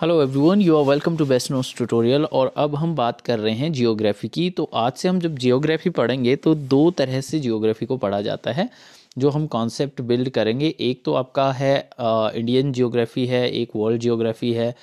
hello everyone you are welcome to best notes tutorial और अब हम बात कर रहे हैं जियोग्राफ़ी की तो आज से हम जब जियोग्राफ़ी पढ़ेंगे तो दो तरह से जियोग्राफ़ी को पढ़ा जाता है जो हम कॉन्सेप्ट बिल्ड करेंगे एक तो आपका है इंडियन जियोग्राफ़ी है एक वर्ल्ड जियोग्राफ़ी है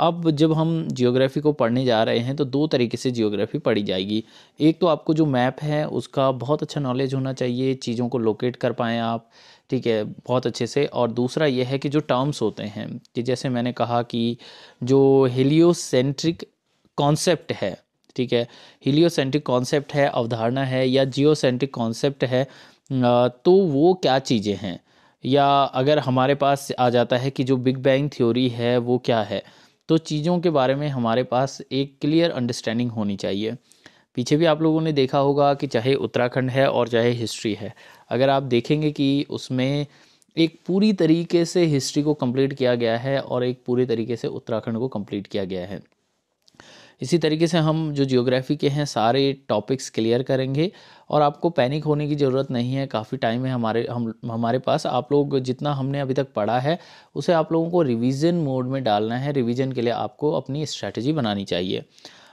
अब जब हम जियोग्राफ़ी को पढ़ने जा रहे हैं तो दो तरीके से जियोग्राफ़ी पढ़ी जाएगी एक तो आपको जो मैप है उसका बहुत अच्छा नॉलेज होना चाहिए चीज़ों को लोकेट कर पाएँ आप ठीक है बहुत अच्छे से और दूसरा यह है कि जो टर्म्स होते हैं कि जैसे मैंने कहा कि जो हेलियोसेंट्रिक कॉन्सेप्ट है ठीक है हीलियोसेंट्रिक कॉन्सेप्ट है अवधारणा है या जियोसेंट्रिक कॉन्सेप्ट है तो वो क्या चीज़ें हैं या अगर हमारे पास आ जाता है कि जो बिग बैंग थ्योरी है वो क्या है तो चीज़ों के बारे में हमारे पास एक क्लियर अंडरस्टैंडिंग होनी चाहिए पीछे भी आप लोगों ने देखा होगा कि चाहे उत्तराखंड है और चाहे हिस्ट्री है अगर आप देखेंगे कि उसमें एक पूरी तरीके से हिस्ट्री को कंप्लीट किया गया है और एक पूरी तरीके से उत्तराखंड को कंप्लीट किया गया है इसी तरीके से हम जो जियोग्राफ़ी के हैं सारे टॉपिक्स क्लियर करेंगे और आपको पैनिक होने की ज़रूरत नहीं है काफ़ी टाइम है हमारे हम हमारे पास आप लोग जितना हमने अभी तक पढ़ा है उसे आप लोगों को रिविज़न मोड में डालना है रिविज़न के लिए आपको अपनी स्ट्रैटेजी बनानी चाहिए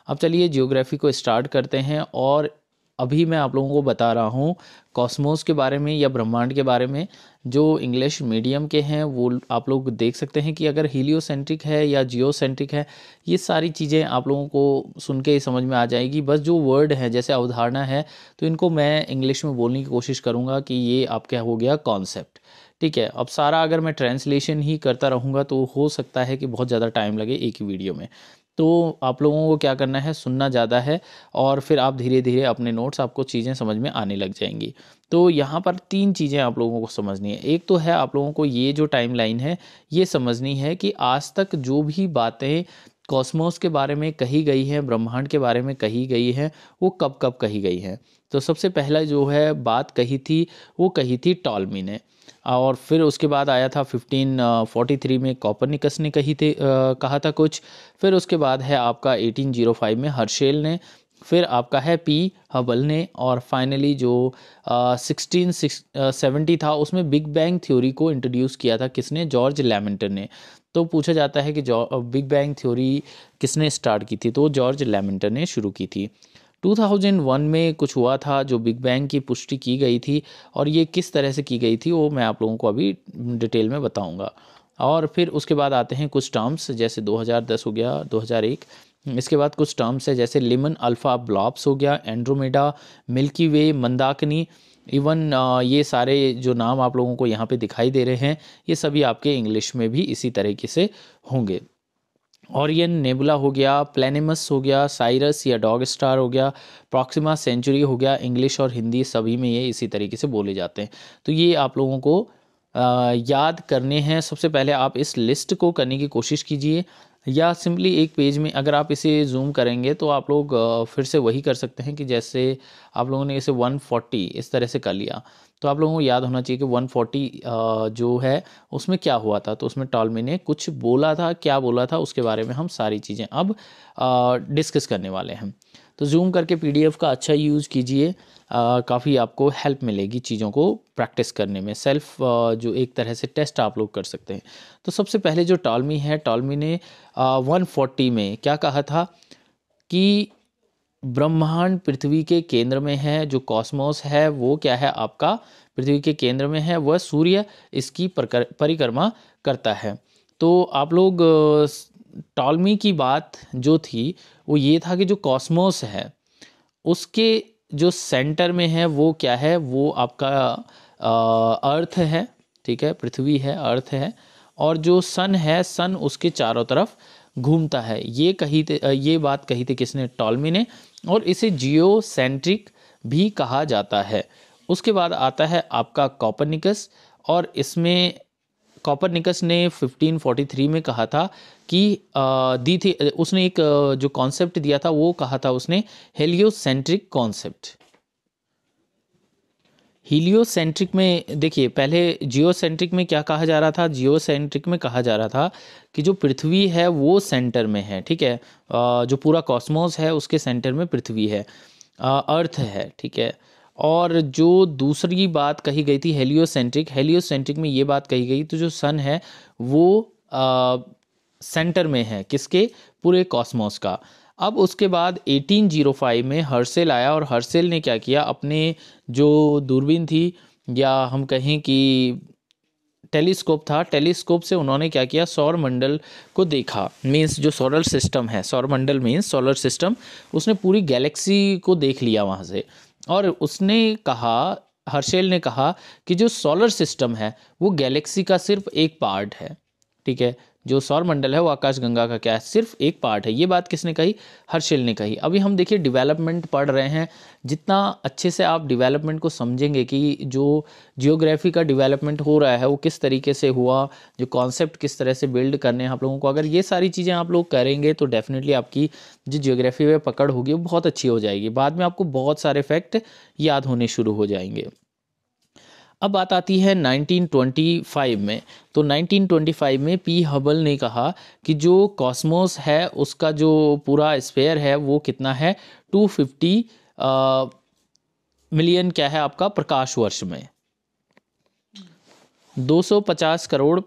अब चलिए जियोग्राफ़ी को स्टार्ट करते हैं और अभी मैं आप लोगों को बता रहा हूँ कॉस्मोस के बारे में या ब्रह्मांड के बारे में जो इंग्लिश मीडियम के हैं वो आप लोग देख सकते हैं कि अगर हीलियोसेंट्रिक है या जियोसेंट्रिक है ये सारी चीज़ें आप लोगों को सुन के समझ में आ जाएगी बस जो वर्ड है जैसे अवधारणा है तो इनको मैं इंग्लिश में बोलने की कोशिश करूँगा कि ये आपका हो गया कॉन्सेप्ट ठीक है अब सारा अगर मैं ट्रांसलेशन ही करता रहूँगा तो हो सकता है कि बहुत ज़्यादा टाइम लगे एक ही वीडियो में तो आप लोगों को क्या करना है सुनना ज़्यादा है और फिर आप धीरे धीरे अपने नोट्स आपको चीज़ें समझ में आने लग जाएंगी तो यहाँ पर तीन चीज़ें आप लोगों को समझनी है एक तो है आप लोगों को ये जो टाइम लाइन है ये समझनी है कि आज तक जो भी बातें कॉस्मोस के बारे में कही गई है ब्रह्मांड के बारे में कही गई है वो कब कब कही गई है तो सबसे पहला जो है बात कही थी वो कही थी टॉलमी ने और फिर उसके बाद आया था फिफ्टीन थ्री में कॉपरनिकस ने कही थे कहा था कुछ फिर उसके बाद है आपका एटीन जीरो फाइव में हर्शेल ने फिर आपका है पी हबल ने और फाइनली जो सिक्सटीन सिक्स सेवेंटी था उसमें बिग बैंग थ्योरी को इंट्रोड्यूस किया था किसने जॉर्ज लेमेंटन ने तो पूछा जाता है कि बिग बैंग थ्योरी किसने स्टार्ट की थी तो जॉर्ज लेमेंटन ने शुरू की थी 2001 में कुछ हुआ था जो बिग बैंग की पुष्टि की गई थी और ये किस तरह से की गई थी वो मैं आप लोगों को अभी डिटेल में बताऊँगा और फिर उसके बाद आते हैं कुछ टर्म्स जैसे 2010 हो गया 2001 इसके बाद कुछ टर्म्स है जैसे लिमन अल्फ़ा ब्लॉब्स हो गया एंड्रोमेडा मिल्की वे मंदाकिनी इवन ये सारे जो नाम आप लोगों को यहाँ पे दिखाई दे रहे हैं ये सभी आपके इंग्लिश में भी इसी तरीके से होंगे ऑरियन नेबुला हो गया प्लेनिमस हो गया साइरस या डॉग स्टार हो गया प्रॉक्सिमा सेंचुरी हो गया इंग्लिश और हिंदी सभी में ये इसी तरीके से बोले जाते हैं तो ये आप लोगों को याद करने हैं सबसे पहले आप इस लिस्ट को करने की कोशिश कीजिए या सिंपली एक पेज में अगर आप इसे जूम करेंगे तो आप लोग फिर से वही कर सकते हैं कि जैसे आप लोगों ने इसे 140 इस तरह से कर लिया तो आप लोगों को याद होना चाहिए कि 140 जो है उसमें क्या हुआ था तो उसमें टॉलमी ने कुछ बोला था क्या बोला था उसके बारे में हम सारी चीज़ें अब डिस्कस करने वाले हैं तो जूम करके पी का अच्छा यूज़ कीजिए काफ़ी आपको हेल्प मिलेगी चीज़ों को प्रैक्टिस करने में सेल्फ जो एक तरह से टेस्ट आप लोग कर सकते हैं तो सबसे पहले जो टॉलमी है टॉलमी ने वन फोर्टी में क्या कहा था कि ब्रह्मांड पृथ्वी के केंद्र में है जो कॉस्मोस है वो क्या है आपका पृथ्वी के केंद्र में है वह सूर्य इसकी परिक्रमा करता है तो आप लोग टॉलमी की बात जो थी वो ये था कि जो कॉस्मोस है उसके जो सेंटर में है वो क्या है वो आपका अर्थ है ठीक है पृथ्वी है अर्थ है और जो सन है सन उसके चारों तरफ घूमता है ये कही थे ये बात कही थी किसने टॉलमी ने और इसे जियो सेंट्रिक भी कहा जाता है उसके बाद आता है आपका कॉपरनिकस और इसमें कॉपरनिकस ने 1543 में कहा था कि दी थी उसने एक जो कॉन्सेप्ट दिया था वो कहा था उसने हेलियोसेंट्रिक कॉन्सेप्ट हीलियोसेंट्रिक में देखिए पहले जियोसेंट्रिक में क्या कहा जा रहा था जियोसेंट्रिक में कहा जा रहा था कि जो पृथ्वी है वो सेंटर में है ठीक है जो पूरा कॉस्मोस है उसके सेंटर में पृथ्वी है अर्थ है ठीक है और जो दूसरी बात कही गई थी हेलियोसेंट्रिक हेलियोसेंट्रिक में ये बात कही गई तो जो सन है वो सेंटर में है किसके पूरे कॉस्मोस का अब उसके बाद 1805 में हर्सेल आया और हर्सेल ने क्या किया अपने जो दूरबीन थी या हम कहें कि टेलीस्कोप था टेलीस्कोप से उन्होंने क्या किया सौर मंडल को देखा मीन्स जो सोलर सिस्टम है सौर मंडल मीन्स सोलर सिस्टम उसने पूरी गैलेक्सी को देख लिया वहाँ से और उसने कहा हर्षेल ने कहा कि जो सोलर सिस्टम है वो गैलेक्सी का सिर्फ एक पार्ट है ठीक है जो सौर मंडल है वो आकाश गंगा का क्या है सिर्फ एक पार्ट है ये बात किसने कही हर्षिल ने कही अभी हम देखिए डेवलपमेंट पढ़ रहे हैं जितना अच्छे से आप डेवलपमेंट को समझेंगे कि जो जियोग्राफी का डेवलपमेंट हो रहा है वो किस तरीके से हुआ जो कॉन्सेप्ट किस तरह से बिल्ड करने हैं आप लोगों को अगर ये सारी चीज़ें आप लोग करेंगे तो डेफिनेटली आपकी जो जियोग्राफी में पकड़ होगी वो बहुत अच्छी हो जाएगी बाद में आपको बहुत सारे फैक्ट याद होने शुरू हो जाएंगे अब बात आती है 1925 में तो 1925 में पी हबल ने कहा कि जो कॉस्मोस है उसका जो पूरा स्पेयर है वो कितना है 250 मिलियन क्या है आपका प्रकाश वर्ष में 250 करोड़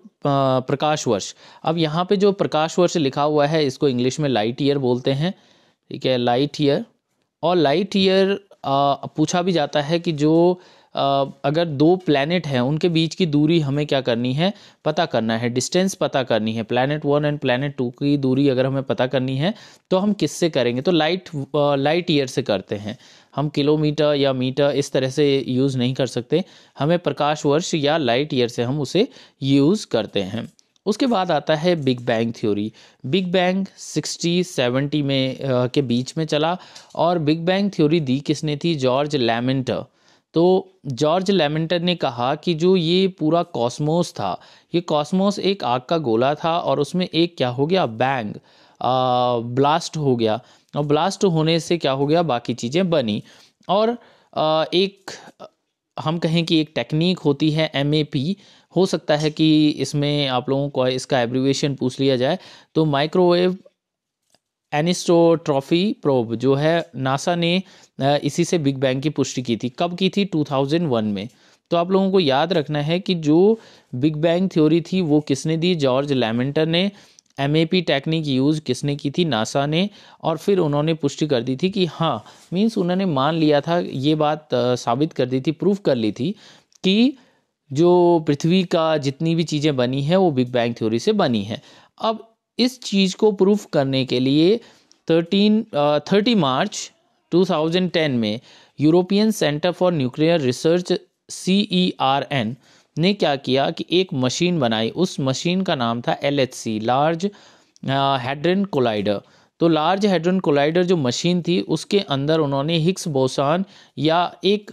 प्रकाश वर्ष अब यहाँ पे जो प्रकाश वर्ष लिखा हुआ है इसको इंग्लिश में लाइट ईयर बोलते हैं ठीक है लाइट ईयर और लाइट ईयर पूछा भी जाता है कि जो अगर दो प्लानट हैं उनके बीच की दूरी हमें क्या करनी है पता करना है डिस्टेंस पता करनी है planet one and planet two की दूरी अगर हमें पता करनी है तो हम किससे करेंगे तो लाइट लाइट ईयर से करते हैं हम किलोमीटर या मीटर इस तरह से यूज़ नहीं कर सकते हमें प्रकाश वर्ष या लाइट ईयर से हम उसे यूज़ करते हैं उसके बाद आता है big bang theory big bang 60 70 में आ, के बीच में चला और बिग बैंग थ्योरी दी किसने थी जॉर्ज लैमेंटर तो जॉर्ज लेमेंटन ने कहा कि जो ये पूरा कॉस्मोस था ये कॉस्मोस एक आग का गोला था और उसमें एक क्या हो गया बैंग आ, ब्लास्ट हो गया और ब्लास्ट होने से क्या हो गया बाकी चीज़ें बनी और आ, एक हम कहें कि एक टेक्निक होती है एम हो सकता है कि इसमें आप लोगों को इसका एब्रीवेशन पूछ लिया जाए तो माइक्रोवेव एनिस्टोट्रॉफी प्रोब जो है नासा ने इसी से बिग बैंग की पुष्टि की थी कब की थी 2001 में तो आप लोगों को याद रखना है कि जो बिग बैंग थ्योरी थी वो किसने दी जॉर्ज लेमेंटर ने M A P technique use किसने की थी नासा ने और फिर उन्होंने पुष्टि कर दी थी कि हाँ मीन्स उन्होंने मान लिया था ये बात साबित कर दी थी प्रूफ कर ली थी कि जो पृथ्वी का जितनी भी चीज़ें बनी हैं वो बिग बैंग थ्योरी से बनी है अब इस चीज़ को प्रूफ करने के लिए थर्टीन थर्टी uh, मार्च 2010 में European Centre for Nuclear Research C E R N ने क्या किया कि एक मशीन बनाई उस मशीन का नाम था L H C large hadron collider तो लार्ज हेड्रन कोलाइडर जो मशीन थी उसके अंदर उन्होंने हिक्स बोसान या एक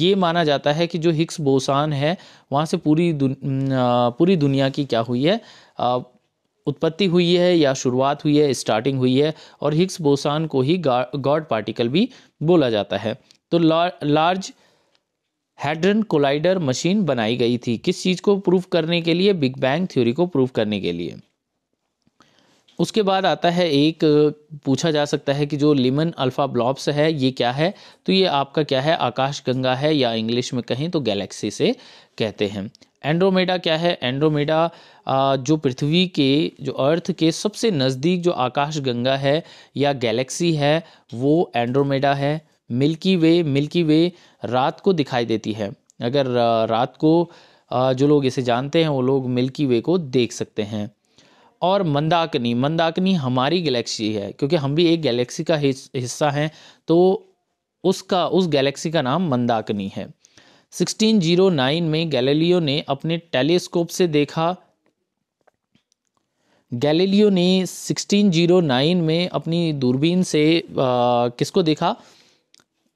ये माना जाता है कि जो हिक्स बोसान है वहाँ से पूरी दुन, uh, पूरी दुनिया की क्या हुई है uh, उत्पत्ति हुई है या शुरुआत हुई है स्टार्टिंग हुई है और हिग्स बोसान को ही गॉड पार्टिकल भी बोला जाता है तो ला, लार्ज हैड्रन कोलाइडर मशीन बनाई गई थी किस चीज़ को प्रूफ करने के लिए बिग बैंग थ्योरी को प्रूफ करने के लिए उसके बाद आता है एक पूछा जा सकता है कि जो लिमन अल्फ़ा ब्लॉब्स है ये क्या है तो ये आपका क्या है आकाश गंगा है या इंग्लिश में कहें तो गैलेक्सी से कहते हैं एंड्रोमेडा क्या है एंड्रोमेडा जो पृथ्वी के जो अर्थ के सबसे नज़दीक जो आकाश गंगा है या गैलेक्सी है वो एंड्रोमेडा है मिल्की वे मिल्की वे रात को दिखाई देती है अगर रात को जो लोग इसे जानते हैं वो लोग मिल्की वे को देख सकते हैं और मंदाकिनी मंदाकिनी हमारी गैलेक्सी है क्योंकि हम भी एक गैलेक्सी का हिस्सा हैं तो उसका उस गैलेक्सी का नाम मंदाकिनी है 1609 में गैलीलियो ने अपने टेलीस्कोप से देखा गैलीलियो ने 1609 में अपनी दूरबीन से किसको देखा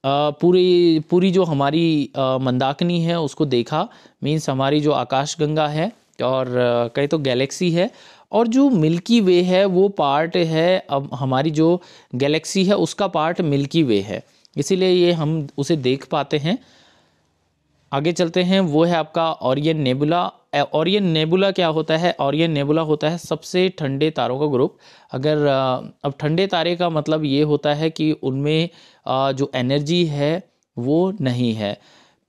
आ, पूरी पूरी जो हमारी आ, मंदाकिनी है उसको देखा मीन्स हमारी जो आकाशगंगा है और कहे तो गैलेक्सी है और जो मिल्की वे है वो पार्ट है अब हमारी जो गैलेक्सी है उसका पार्ट मिल्की वे है इसीलिए ये हम उसे देख पाते हैं आगे चलते हैं वो है आपका ऑरियन नेबुला ऑरियन नेबुला क्या होता है ऑरियन नेबुला होता है सबसे ठंडे तारों का ग्रुप अगर अब ठंडे तारे का मतलब ये होता है कि उनमें जो एनर्जी है वो नहीं है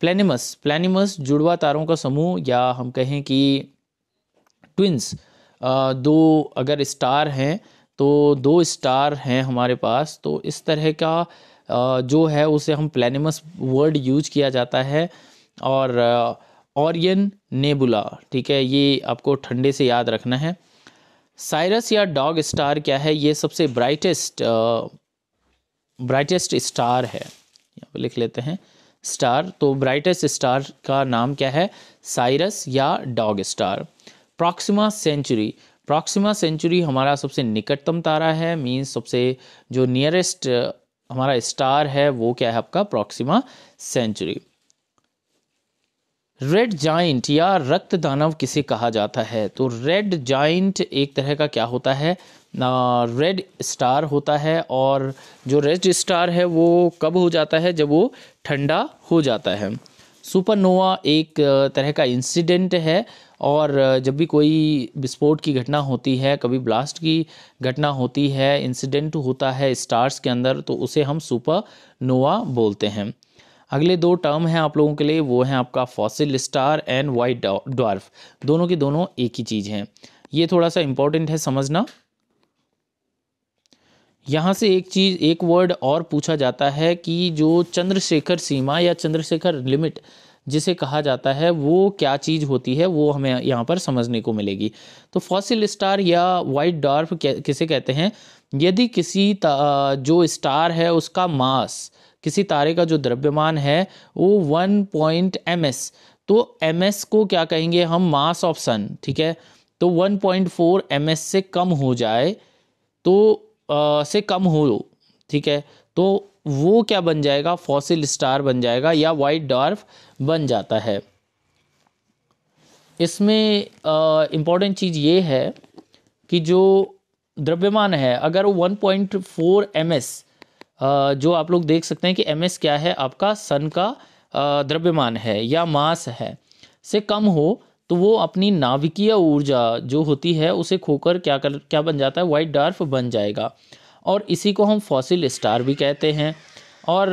प्लेनिमस प्लेनिमस जुड़वा तारों का समूह या हम कहें कि ट्विंस दो अगर स्टार हैं तो दो स्टार हैं हमारे पास तो इस तरह का जो है उसे हम प्लेनिमस वर्ड यूज किया जाता है और ऑरियन नेबुला ठीक है ये आपको ठंडे से याद रखना है साइरस या डॉग स्टार क्या है ये सबसे ब्राइटेस्ट ब्राइटेस्ट स्टार है यहाँ पर लिख लेते हैं स्टार तो ब्राइटेस्ट स्टार का नाम क्या है साइरस या dog star Proxima Centauri Proxima Centauri हमारा सबसे निकटतम तारा है मीन्स सबसे जो नियरेस्ट हमारा स्टार है वो क्या है आपका प्रॉक्सिमा सेंचुरी रेड जाइंट या रक्त दानव किसे कहा जाता है तो रेड जाइंट एक तरह का क्या होता है रेड स्टार होता है और जो रेड स्टार है वो कब हो जाता है जब वो ठंडा हो जाता है सुपरनोवा एक तरह का इंसिडेंट है और जब भी कोई विस्फोट की घटना होती है कभी ब्लास्ट की घटना होती है इंसिडेंट होता है स्टार्स के अंदर तो उसे हम सुपरनोवा बोलते हैं अगले दो टर्म हैं आप लोगों के लिए वो हैं आपका fossil star and white dwarf दोनों के दोनों एक ही चीज़ हैं ये थोड़ा सा इम्पॉर्टेंट है समझना यहाँ से एक चीज़ एक वर्ड और पूछा जाता है कि जो चंद्रशेखर सीमा या चंद्रशेखर लिमिट जिसे कहा जाता है वो क्या चीज़ होती है वो हमें यहाँ पर समझने को मिलेगी तो फॉसिल स्टार या वाइट डार्फ किसे कहते हैं यदि किसी जो स्टार है उसका मास किसी तारे का जो द्रव्यमान है वो वन पॉइंट एम एस तो एम एस को क्या कहेंगे हम मास ऑफ सन ठीक है तो one point four M S से कम हो जाए तो आ, से कम हो ठीक है तो वो क्या बन जाएगा फॉसिल स्टार बन जाएगा या वाइट डार्फ बन जाता है इसमें इम्पॉर्टेंट चीज़ ये है कि जो द्रव्यमान है अगर वो one point four M S जो आप लोग देख सकते हैं कि एम क्या है आपका सन का द्रव्यमान है या मास है से कम हो तो वो अपनी नाविकीय ऊर्जा जो होती है उसे खोकर क्या कर क्या बन जाता है वाइट डार्फ बन जाएगा और इसी को हम फॉसिल स्टार भी कहते हैं और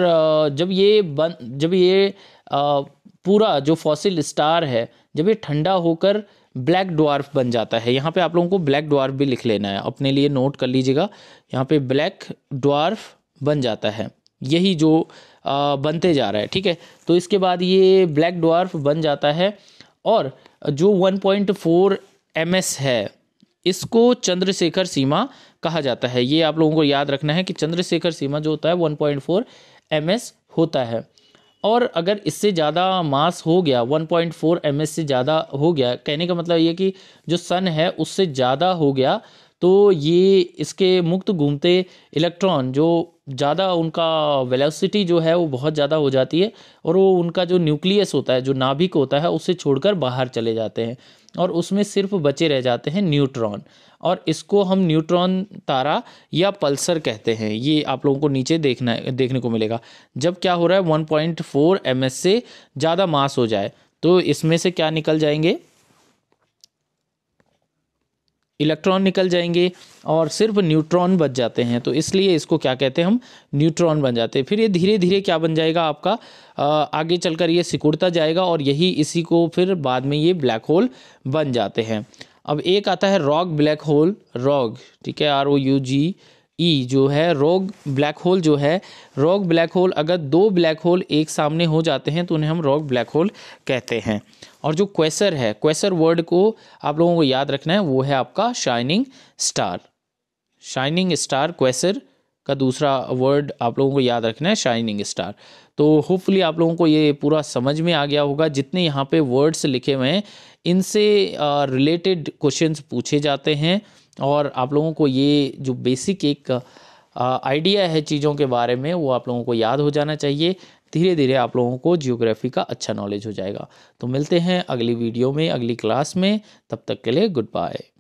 जब ये बन जब ये पूरा जो फॉसिल स्टार है जब ये ठंडा होकर ब्लैक डॉर्फ बन जाता है यहाँ पे आप लोगों को ब्लैक डॉर्फ भी लिख लेना है अपने लिए नोट कर लीजिएगा यहाँ पे ब्लैक डॉर्फ बन जाता है यही जो आ, बनते जा रहा है ठीक है तो इसके बाद ये ब्लैक डॉर्फ बन जाता है और जो 1.4 पॉइंट है इसको चंद्रशेखर सीमा कहा जाता है ये आप लोगों को याद रखना है कि चंद्रशेखर सीमा जो होता है 1.4 पॉइंट होता है और अगर इससे ज़्यादा मास हो गया 1.4 पॉइंट से ज़्यादा हो गया कहने का मतलब ये कि जो सन है उससे ज़्यादा हो गया तो ये इसके मुक्त घूमते इलेक्ट्रॉन जो ज़्यादा उनका वेलोसिटी जो है वो बहुत ज़्यादा हो जाती है और वो उनका जो न्यूक्लियस होता है जो नाभिक होता है उसे छोड़कर बाहर चले जाते हैं और उसमें सिर्फ बचे रह जाते हैं न्यूट्रॉन और इसको हम न्यूट्रॉन तारा या पल्सर कहते हैं ये आप लोगों को नीचे देखना देखने को मिलेगा जब क्या हो रहा है 1.4 एम से ज़्यादा मास हो जाए तो इसमें से क्या निकल जाएंगे इलेक्ट्रॉन निकल जाएंगे और सिर्फ न्यूट्रॉन बच जाते हैं तो इसलिए इसको क्या कहते हैं हम न्यूट्रॉन बन जाते हैं फिर ये धीरे धीरे क्या बन जाएगा आपका आ, आगे चलकर ये सिकुड़ता जाएगा और यही इसी को फिर बाद में ये ब्लैक होल बन जाते हैं अब एक आता है रॉग ब्लैक होल रॉग ठीक है आर ओ यू जी ई जो है रॉग ब्लैक होल जो है रॉग ब्लैक होल अगर दो ब्लैक होल एक सामने हो जाते हैं तो उन्हें हम रॉग ब्लैक होल कहते हैं और जो क्वेसर है क्वेसर वर्ड को आप लोगों को याद रखना है वो है आपका shining star shining star quasar का दूसरा वर्ड आप लोगों को याद रखना है शाइनिंग स्टार तो होपफुली आप लोगों को ये पूरा समझ में आ गया होगा जितने यहाँ पे वर्ड्स लिखे हुए हैं इनसे रिलेटेड क्वेश्चंस पूछे जाते हैं और आप लोगों को ये जो बेसिक एक आइडिया है चीज़ों के बारे में वो आप लोगों को याद हो जाना चाहिए धीरे धीरे आप लोगों को जियोग्राफी का अच्छा नॉलेज हो जाएगा तो मिलते हैं अगली वीडियो में अगली क्लास में तब तक के लिए गुड बाय